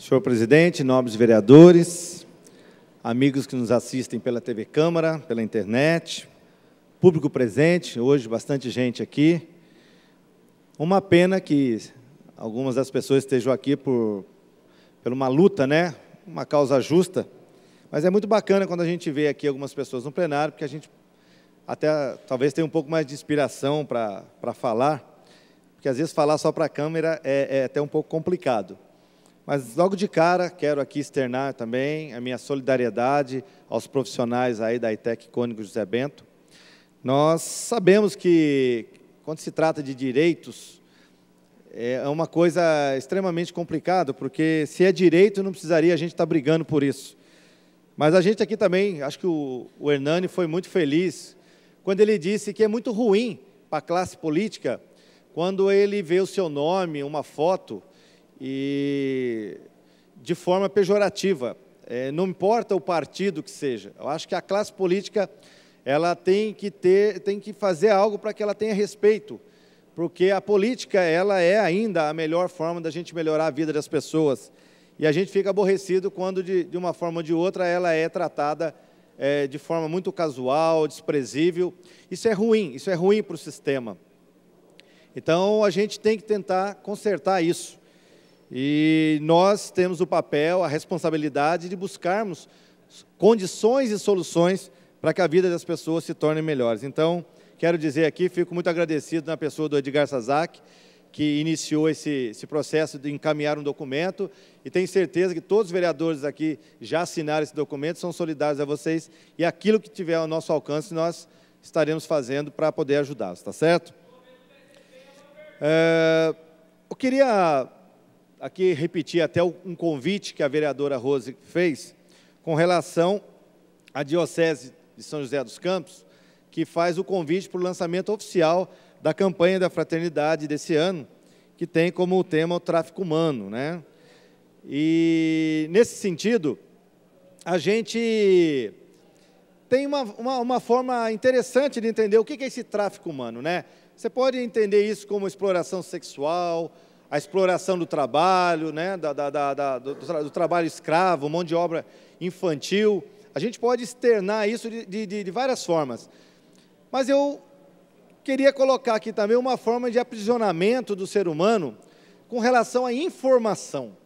Senhor presidente, nobres vereadores, amigos que nos assistem pela TV Câmara, pela internet, público presente, hoje bastante gente aqui. Uma pena que algumas das pessoas estejam aqui por, por uma luta, né? uma causa justa, mas é muito bacana quando a gente vê aqui algumas pessoas no plenário, porque a gente até talvez tenha um pouco mais de inspiração para falar, porque às vezes falar só para a câmera é, é até um pouco complicado. Mas logo de cara, quero aqui externar também a minha solidariedade aos profissionais aí da ITEC Cônigo José Bento. Nós sabemos que, quando se trata de direitos, é uma coisa extremamente complicada, porque se é direito, não precisaria a gente estar brigando por isso. Mas a gente aqui também, acho que o, o Hernani foi muito feliz quando ele disse que é muito ruim para a classe política quando ele vê o seu nome, uma foto, e de forma pejorativa. É, não importa o partido que seja. Eu acho que a classe política ela tem que ter, tem que fazer algo para que ela tenha respeito, porque a política ela é ainda a melhor forma da gente melhorar a vida das pessoas. E a gente fica aborrecido quando de, de uma forma ou de outra ela é tratada é, de forma muito casual, desprezível. Isso é ruim, isso é ruim para o sistema. Então a gente tem que tentar consertar isso. E nós temos o papel, a responsabilidade de buscarmos condições e soluções para que a vida das pessoas se torne melhores. Então, quero dizer aqui, fico muito agradecido na pessoa do Edgar Sazak, que iniciou esse, esse, processo de encaminhar um documento, e tenho certeza que todos os vereadores aqui já assinaram esse documento, são solidários a vocês, e aquilo que tiver ao nosso alcance, nós estaremos fazendo para poder ajudá-los, está certo? É, eu queria aqui repetir até um convite que a vereadora Rose fez com relação à Diocese de São José dos Campos, que faz o convite para o lançamento oficial da campanha da fraternidade desse ano, que tem como tema o tráfico humano. Né? E, nesse sentido, a gente tem uma, uma, uma, forma interessante de entender o que é esse tráfico humano. Né? Você pode entender isso como exploração sexual, a exploração do trabalho, né, da, da, da, do, do, trabalho escravo, mão de obra infantil. A gente pode externar isso de, de, de várias formas. Mas eu queria colocar aqui também uma forma de aprisionamento do ser humano com relação à informação.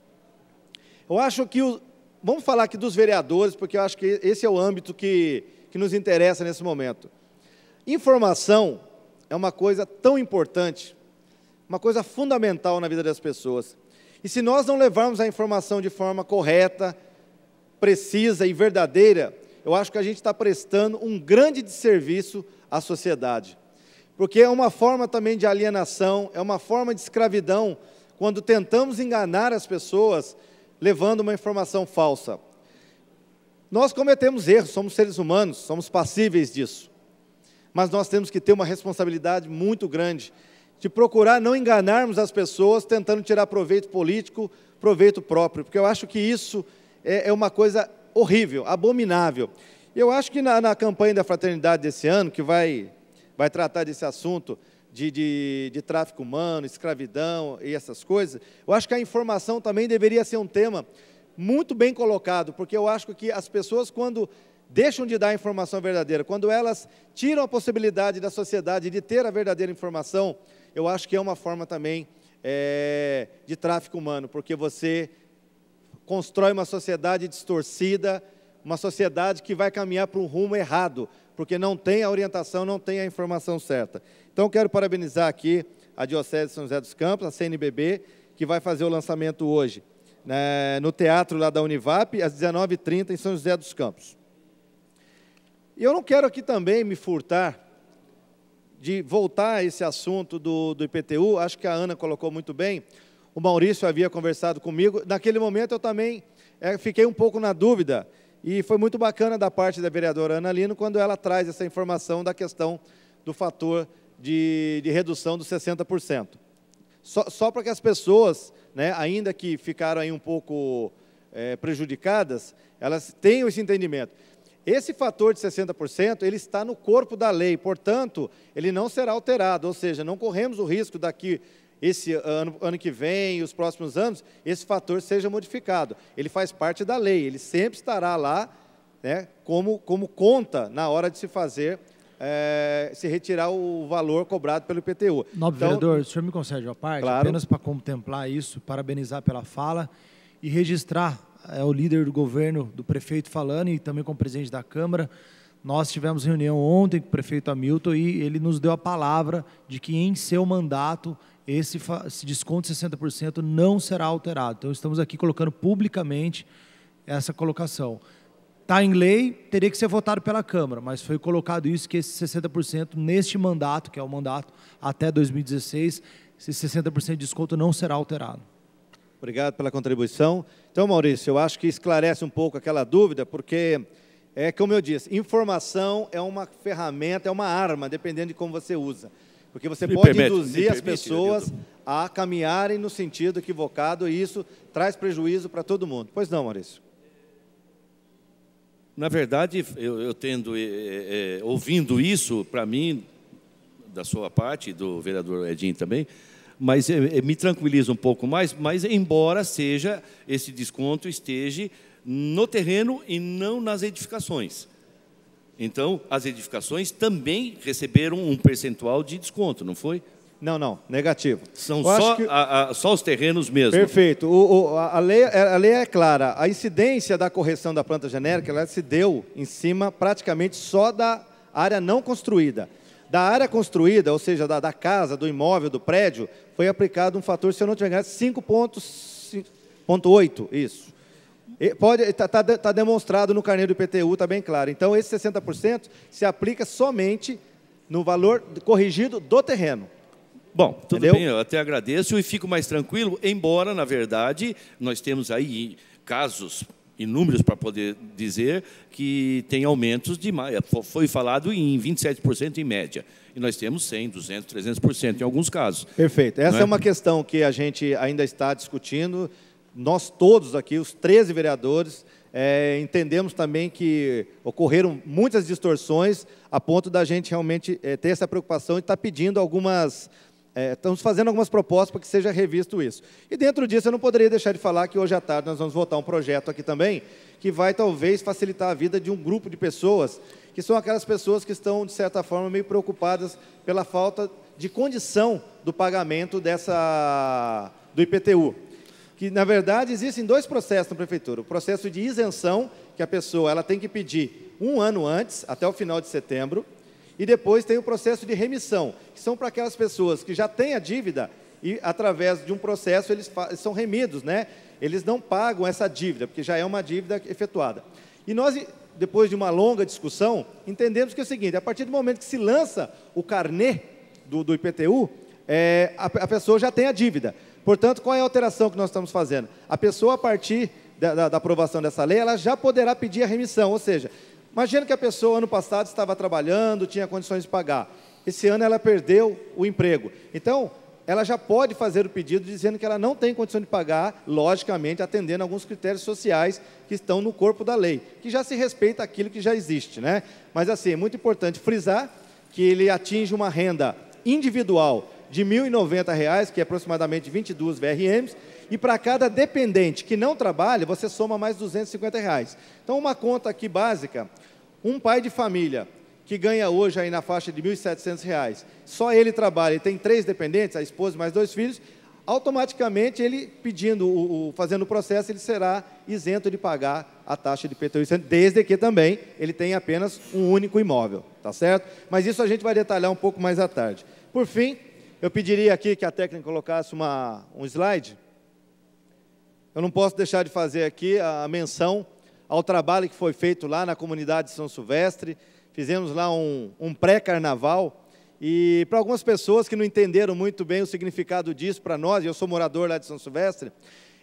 Eu acho que, o, vamos falar aqui dos vereadores, porque eu acho que esse é o âmbito que, que nos interessa nesse momento. Informação é uma coisa tão importante uma coisa fundamental na vida das pessoas. E se nós não levarmos a informação de forma correta, precisa e verdadeira, eu acho que a gente está prestando um grande desserviço à sociedade. Porque é uma forma também de alienação, é uma forma de escravidão, quando tentamos enganar as pessoas levando uma informação falsa. Nós cometemos erros, somos seres humanos, somos passíveis disso. Mas nós temos que ter uma responsabilidade muito grande de procurar não enganarmos as pessoas tentando tirar proveito político, proveito próprio, porque eu acho que isso é, é uma coisa horrível, abominável. Eu acho que na, na, campanha da fraternidade desse ano, que vai, vai tratar desse assunto de, de, de tráfico humano, escravidão e essas coisas, eu acho que a informação também deveria ser um tema muito bem colocado, porque eu acho que as pessoas, quando deixam de dar a informação verdadeira, quando elas tiram a possibilidade da sociedade de ter a verdadeira informação eu acho que é uma forma também é, de tráfico humano, porque você constrói uma sociedade distorcida, uma sociedade que vai caminhar para um rumo errado, porque não tem a orientação, não tem a informação certa. Então, quero parabenizar aqui a Diocese de São José dos Campos, a CNBB, que vai fazer o lançamento hoje né, no teatro lá da Univap, às 19h30, em São José dos Campos. E eu não quero aqui também me furtar de voltar a esse assunto do, do IPTU, acho que a Ana colocou muito bem, o Maurício havia conversado comigo. Naquele momento eu também é, fiquei um pouco na dúvida, e foi muito bacana da parte da vereadora Ana Lino quando ela traz essa informação da questão do fator de, de redução dos 60%. Só, só para que as pessoas, né, ainda que ficaram aí um pouco é, prejudicadas, elas tenham esse entendimento. Esse fator de 60%, ele está no corpo da lei, portanto, ele não será alterado, ou seja, não corremos o risco daqui esse ano, ano que vem e os próximos anos, esse fator seja modificado. Ele faz parte da lei, ele sempre estará lá né, como, como conta na hora de se fazer, é, se retirar o valor cobrado pelo IPTU. Nobre então, vereador, o senhor me concede a parte, claro. apenas para contemplar isso, parabenizar pela fala e registrar é o líder do governo, do prefeito falando e também com o presidente da Câmara. Nós tivemos reunião ontem com o prefeito Hamilton e ele nos deu a palavra de que em seu mandato esse, esse desconto de 60% não será alterado. Então estamos aqui colocando publicamente essa colocação. Está em lei, teria que ser votado pela Câmara, mas foi colocado isso que esse 60% neste mandato, que é o mandato até 2016, esse 60% de desconto não será alterado. Obrigado pela contribuição. Então, Maurício, eu acho que esclarece um pouco aquela dúvida, porque é como eu disse, informação é uma ferramenta, é uma arma, dependendo de como você usa. Porque você me pode permite, induzir as pessoas a caminharem no sentido equivocado e isso traz prejuízo para todo mundo. Pois não, Maurício? Na verdade, eu, eu tendo, é, é, ouvindo isso, para mim, da sua parte, do vereador Edinho também, mas eh, eh, me tranquiliza um pouco mais, mas embora seja esse desconto esteja no terreno e não nas edificações. Então, as edificações também receberam um percentual de desconto, não foi? Não, não, negativo. São só, que... a, a, só, os terrenos mesmo. Perfeito. O, o, a, lei, é, a, lei, é clara. A incidência da correção da planta genérica ela se deu em cima praticamente só da área não construída. Da área construída, ou seja, da, da casa, do imóvel, do prédio, foi aplicado um fator, se eu não tiver enganado, 5,8, isso. Está tá, tá demonstrado no carneiro do IPTU, está bem claro. Então, esse 60% se aplica somente no valor corrigido do terreno. Bom, tudo Entendeu? bem, eu até agradeço e fico mais tranquilo, embora, na verdade, nós temos aí casos inúmeros números para poder dizer que tem aumentos de foi falado em 27% em média. E nós temos 100, 200, 300% em alguns casos. Perfeito. Essa é? é? uma questão que a gente ainda está discutindo. Nós todos aqui, os 13 vereadores, é, entendemos também que ocorreram muitas distorções a ponto da gente realmente é, ter essa preocupação e estar tá pedindo algumas é, estamos fazendo algumas propostas para que seja revisto isso. E dentro disso, eu não poderia deixar de falar que hoje à tarde nós vamos votar um projeto aqui também, que vai talvez facilitar a vida de um grupo de pessoas, que são aquelas pessoas que estão, de certa forma, meio preocupadas pela falta de condição do pagamento dessa, do IPTU. Que, na verdade, existem dois processos na prefeitura. O processo de isenção, que a pessoa ela tem que pedir um ano antes, até o final de setembro, e depois tem o processo de remissão, que são para aquelas pessoas que já têm a dívida e, através de um processo, eles são remidos, né? Eles não pagam essa dívida, porque já é uma dívida efetuada. E nós, depois de uma longa discussão, entendemos que é o seguinte: a partir do momento que se lança o carnê do, do IPTU, é, a, a pessoa já tem a dívida. Portanto, qual é a alteração que nós estamos fazendo? A pessoa, a partir da, da, da, aprovação dessa lei, ela já poderá pedir a remissão, ou seja, Imagina que a pessoa ano passado estava trabalhando, tinha condições de pagar. Esse ano ela perdeu o emprego. Então, ela já pode fazer o pedido dizendo que ela não tem condição de pagar, logicamente atendendo alguns critérios sociais que estão no corpo da lei, que já se respeita aquilo que já existe, né? Mas assim, é muito importante frisar que ele atinge uma renda individual de R$ 1.090, que é aproximadamente 22 VRMs, e para cada dependente que não trabalha, você soma mais R$ 250. Reais. Então, uma conta aqui básica, um pai de família que ganha hoje aí na faixa de R$ 1.700, só ele trabalha e tem três dependentes, a esposa e mais dois filhos, automaticamente ele pedindo, o, o, fazendo o processo, ele será isento de pagar a taxa de IPTU, desde que também ele tenha apenas um único imóvel, tá certo? Mas isso a gente vai detalhar um pouco mais à tarde. Por fim, eu pediria aqui que a técnica colocasse uma, um slide. Eu não posso deixar de fazer aqui a menção ao trabalho que foi feito lá na comunidade de São Silvestre. Fizemos lá um, um pré-carnaval. E para algumas pessoas que não entenderam muito bem o significado disso para nós, e eu sou morador lá de São Silvestre,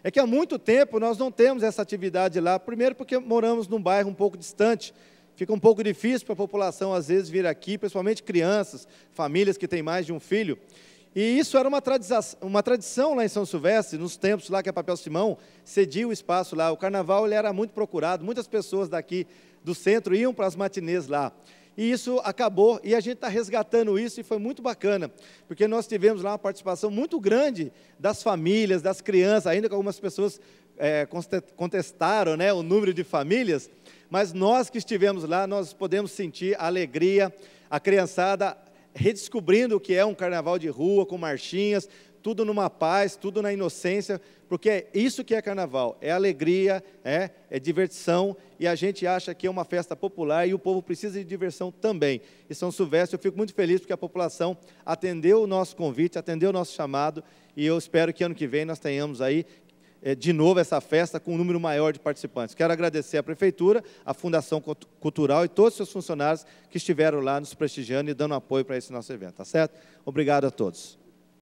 é que há muito tempo nós não temos essa atividade lá. Primeiro, porque moramos num bairro um pouco distante Fica um pouco difícil para a população, às vezes, vir aqui, principalmente crianças, famílias que têm mais de um filho. E isso era uma, uma tradição lá em São Silvestre, nos tempos lá que a é Papel Simão cedia o espaço lá. O carnaval ele era muito procurado, muitas pessoas daqui do centro iam para as matinês lá. E isso acabou, e a gente está resgatando isso, e foi muito bacana, porque nós tivemos lá uma participação muito grande das famílias, das crianças, ainda que algumas pessoas é, contestaram né, o número de famílias, mas nós que estivemos lá, nós podemos sentir a alegria, a criançada redescobrindo o que é um carnaval de rua, com marchinhas, tudo numa paz, tudo na inocência, porque é isso que é carnaval, é alegria, é, é diversão, e a gente acha que é uma festa popular e o povo precisa de diversão também. E São Silvestre, eu fico muito feliz porque a população atendeu o nosso convite, atendeu o nosso chamado, e eu espero que ano que vem nós tenhamos aí é, de novo essa festa com um número maior de participantes. Quero agradecer à Prefeitura, à Fundação Cultural e todos os seus funcionários que estiveram lá nos prestigiando e dando apoio para esse nosso evento, tá certo? Obrigado a todos.